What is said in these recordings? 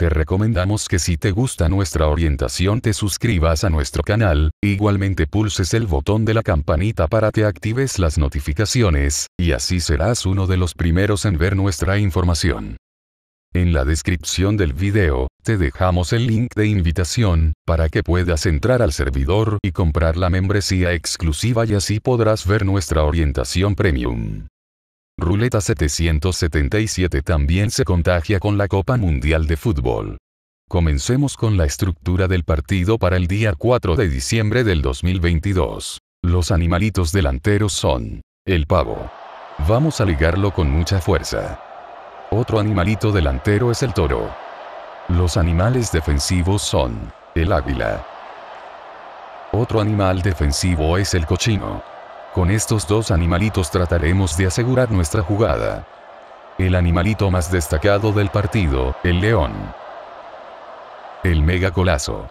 Te recomendamos que si te gusta nuestra orientación te suscribas a nuestro canal, igualmente pulses el botón de la campanita para que actives las notificaciones, y así serás uno de los primeros en ver nuestra información. En la descripción del video, te dejamos el link de invitación, para que puedas entrar al servidor y comprar la membresía exclusiva y así podrás ver nuestra orientación premium. Ruleta 777 también se contagia con la Copa Mundial de Fútbol. Comencemos con la estructura del partido para el día 4 de diciembre del 2022. Los animalitos delanteros son el pavo. Vamos a ligarlo con mucha fuerza. Otro animalito delantero es el toro. Los animales defensivos son el águila. Otro animal defensivo es el cochino. Con estos dos animalitos trataremos de asegurar nuestra jugada. El animalito más destacado del partido, el león. El mega colazo.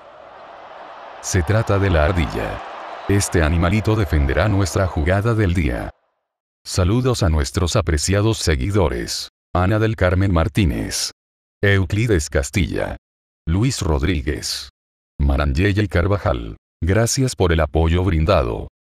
Se trata de la ardilla. Este animalito defenderá nuestra jugada del día. Saludos a nuestros apreciados seguidores. Ana del Carmen Martínez. Euclides Castilla. Luis Rodríguez. Maranjella y Carvajal. Gracias por el apoyo brindado.